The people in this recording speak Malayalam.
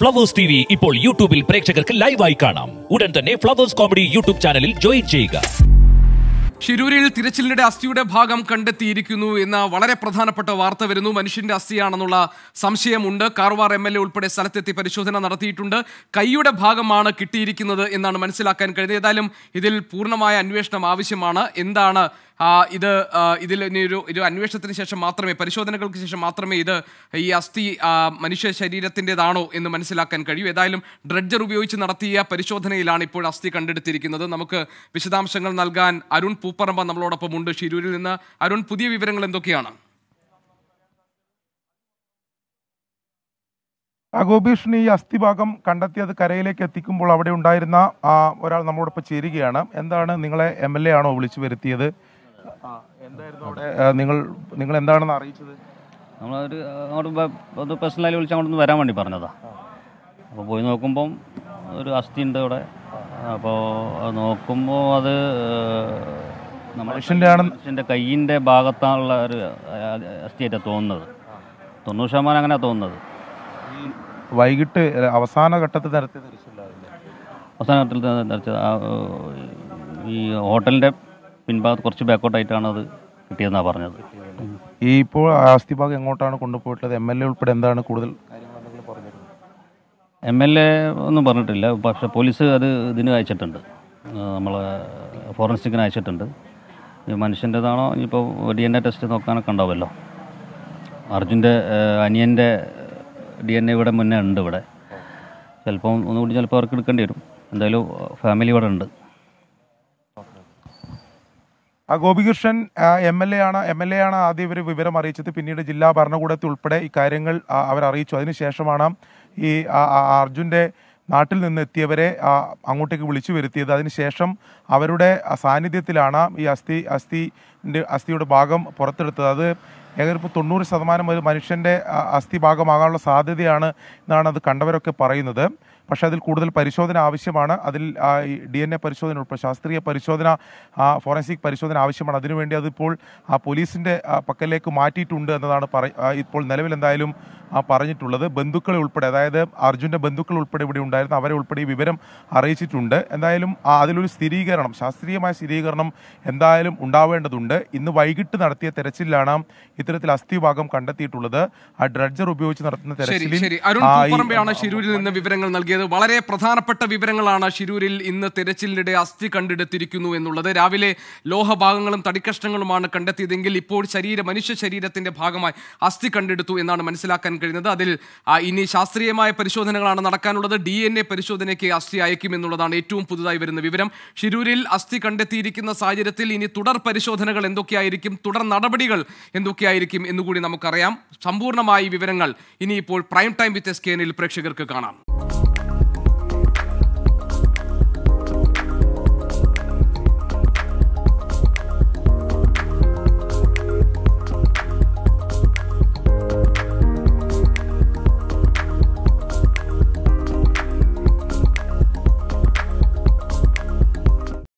ഫ്ലവേഴ്സ് ടി വി ഇപ്പോൾ യൂട്യൂബിൽ പ്രേക്ഷകർക്ക് ലൈവായി കാണാം ഉടൻ തന്നെ ഫ്ലവേഴ്സ് കോമഡി യൂട്യൂബ് ചാനലിൽ ജോയിൻ ചെയ്യുക ശിരൂരിൽ തിരച്ചിലിനിടെ അസ്ഥിയുടെ ഭാഗം കണ്ടെത്തിയിരിക്കുന്നു എന്ന വളരെ പ്രധാനപ്പെട്ട വാർത്ത വരുന്നു മനുഷ്യന്റെ അസ്ഥിയാണെന്നുള്ള സംശയമുണ്ട് കാർവാർ എം എൽ എ ഉൾപ്പെടെ സ്ഥലത്തെത്തി പരിശോധന നടത്തിയിട്ടുണ്ട് കൈയുടെ ഭാഗമാണ് കിട്ടിയിരിക്കുന്നത് എന്നാണ് മനസ്സിലാക്കാൻ കഴിഞ്ഞത് ഏതായാലും ഇതിൽ പൂർണ്ണമായ അന്വേഷണം ആവശ്യമാണ് എന്താണ് ഇത് ഇതിൽ ഒരു ഒരു അന്വേഷണത്തിന് ശേഷം മാത്രമേ പരിശോധനകൾക്ക് ശേഷം മാത്രമേ ഇത് ഈ അസ്ഥി മനുഷ്യ ശരീരത്തിൻ്റെതാണോ എന്ന് മനസ്സിലാക്കാൻ കഴിയൂ ഏതായാലും ഡ്രഡ്ജർ ഉപയോഗിച്ച് നടത്തിയ പരിശോധനയിലാണ് ഇപ്പോൾ അസ്ഥി കണ്ടെടുത്തിരിക്കുന്നത് നമുക്ക് വിശദാംശങ്ങൾ നൽകാൻ അരുൺ പൂപ്പറമ്പ നമ്മളോടൊപ്പം ഉണ്ട് ഷിരൂരിൽ നിന്ന് അരുൺ പുതിയ വിവരങ്ങൾ എന്തൊക്കെയാണ് അഗോഭീഷണി ഈ അസ്ഥിഭാഗം കണ്ടെത്തി അത് കരയിലേക്ക് എത്തിക്കുമ്പോൾ അവിടെ ഉണ്ടായിരുന്ന ഒരാൾ നമ്മളോടൊപ്പം ചേരുകയാണ് എന്താണ് നിങ്ങളെ എം എൽ എ ആണോ വിളിച്ചു വരുത്തിയത് എന്തായിരുന്നു അവിടെ നിങ്ങൾ നിങ്ങൾ എന്താണെന്ന് അറിയിച്ചത് നമ്മളൊരു അങ്ങോട്ട് അത് പേഴ്സണലായി വിളിച്ച് അങ്ങോട്ടൊന്ന് വരാൻ വേണ്ടി പറഞ്ഞതാ അപ്പോൾ പോയി നോക്കുമ്പം ഒരു അസ്ഥി ഉണ്ട് അവിടെ അപ്പോൾ നോക്കുമ്പോൾ അത് മനുഷ്യൻ്റെ ആണ് മനുഷ്യൻ്റെ കയ്യിൻ്റെ ഭാഗത്താണുള്ള ഒരു അസ്ഥിയായിട്ടാണ് തോന്നുന്നത് തൊണ്ണൂറ് ശതമാനം അങ്ങനെയാണ് തോന്നുന്നത് വൈകിട്ട് അവസാന ഘട്ടത്തിൽ നടത്തിയ അവസാന ഘട്ടത്തിൽ നടത്തിയത് ഈ ഹോട്ടലിൻ്റെ പിൻഭാഗത്ത് കുറച്ച് ബാക്കോട്ടായിട്ടാണ് അത് കിട്ടിയതെന്നാണ് പറഞ്ഞത് ഈ ഇപ്പോൾ ആസ്തി ഭാഗം എങ്ങോട്ടാണ് കൊണ്ടുപോയിട്ടുള്ളത് എം എൽ എ ഉൾപ്പെടെ എന്താണ് കൂടുതൽ എം എൽ എ ഒന്നും പറഞ്ഞിട്ടില്ല പക്ഷെ പോലീസ് അത് ഇതിന് അയച്ചിട്ടുണ്ട് നമ്മൾ ഫോറൻസിക്കിന് അയച്ചിട്ടുണ്ട് മനുഷ്യൻ്റെതാണോ ഇനിയിപ്പോൾ ഡി എൻ എ ടെസ്റ്റ് നോക്കാനൊക്കെ ഉണ്ടാവുമല്ലോ അർജുൻ്റെ അനിയൻ്റെ ഡി എൻ എ ഇവിടെ മുന്നേ ഉണ്ട് ഇവിടെ ചിലപ്പം ഒന്നുകൂടി ചിലപ്പോൾ അവർക്ക് എടുക്കേണ്ടി വരും എന്തായാലും ഫാമിലി ഇവിടെ ഉണ്ട് ഗോപികൃഷ്ണൻ എം എൽ എ ആണ് എം എൽ എ ആണ് ആദ്യം ഇവർ വിവരം അറിയിച്ചത് പിന്നീട് ജില്ലാ ഭരണകൂടത്തിൽ ഉൾപ്പെടെ ഇക്കാര്യങ്ങൾ അവരറിയിച്ചു അതിനുശേഷമാണ് ഈ അർജുൻ്റെ നാട്ടിൽ നിന്ന് എത്തിയവരെ അങ്ങോട്ടേക്ക് വിളിച്ചു വരുത്തിയത് അതിനുശേഷം അവരുടെ സാന്നിധ്യത്തിലാണ് ഈ അസ്ഥി അസ്ഥി അസ്ഥിയുടെ ഭാഗം പുറത്തെടുത്തത് അത് ഏകദേശം തൊണ്ണൂറ് ശതമാനം ഒരു മനുഷ്യൻ്റെ അസ്ഥി ഭാഗമാകാനുള്ള സാധ്യതയാണ് എന്നാണ് അത് കണ്ടവരൊക്കെ പറയുന്നത് പക്ഷേ അതിൽ കൂടുതൽ പരിശോധന ആവശ്യമാണ് അതിൽ ഡി എൻ എ പരിശോധന ഉൾപ്പെടെ ശാസ്ത്രീയ പരിശോധന ഫോറൻസിക് പരിശോധന ആവശ്യമാണ് അതിനുവേണ്ടി അതിപ്പോൾ ആ പോലീസിൻ്റെ പക്കലേക്ക് മാറ്റിയിട്ടുണ്ട് എന്നതാണ് പറ ഇപ്പോൾ നിലവിൽ എന്തായാലും പറഞ്ഞിട്ടുള്ളത് ബന്ധുക്കളെ ഉൾപ്പെടെ അതായത് അർജുൻ്റെ ബന്ധുക്കൾ ഉൾപ്പെടെ ഇവിടെ ഉണ്ടായിരുന്നു അവരെ ഉൾപ്പെടെ വിവരം അറിയിച്ചിട്ടുണ്ട് എന്തായാലും അതിലൊരു സ്ഥിരീകരണം ശാസ്ത്രീയമായ സ്ഥിരീകരണം എന്തായാലും ഉണ്ടാവേണ്ടതുണ്ട് കണ്ടെത്തിയിട്ടുണ്ട് ഇന്ന് വൈകിട്ട് നടത്തിയ തെരച്ചിലാണ് ഇത്തരത്തിൽ അസ്ഥിഭാഗം കണ്ടെത്തിയിട്ടുള്ളത് ആ ഡ്രഡ്ജർ ഉപയോഗിച്ച് നടത്തുന്ന തെരച്ചിൽ ശിരൂരിൽ നിന്ന് വിവരങ്ങൾ നൽകിയത് വളരെ പ്രധാനപ്പെട്ട വിവരങ്ങളാണ് ശിരൂരിൽ ഇന്ന് തെരച്ചിലിനിടെ അസ്ഥി കണ്ടെടുത്തിരിക്കുന്നു എന്നുള്ളത് രാവിലെ ലോഹഭാഗങ്ങളും തടിക്കഷ്ണങ്ങളുമാണ് കണ്ടെത്തിയതെങ്കിൽ ഇപ്പോൾ ശരീര മനുഷ്യ ശരീരത്തിന്റെ ഭാഗമായി അസ്ഥി കണ്ടെടുത്തു എന്നാണ് മനസ്സിലാക്കാൻ കഴിയുന്നത് അതിൽ ഇനി ശാസ്ത്രീയമായ പരിശോധനകളാണ് നടക്കാനുള്ളത് ഡി എൻ എ പരിശോധനയ്ക്ക് അസ്ഥി അയക്കും എന്നുള്ളതാണ് ഏറ്റവും പുതുതായി വരുന്ന വിവരം ശിരൂരിൽ അസ്ഥി കണ്ടെത്തിയിരിക്കുന്ന സാഹചര്യത്തിൽ ഇനി തുടർ പരിശോധനകൾ എന്തൊക്കെയായിരിക്കും തുടർ നടപടികൾ എന്തൊക്കെയായിരിക്കും എന്നുകൂടി നമുക്കറിയാം സമ്പൂർണ്ണമായ വിവരങ്ങൾ ഇനിയിപ്പോൾ prime time with S K പ്രേക്ഷകർക്ക് കാണാം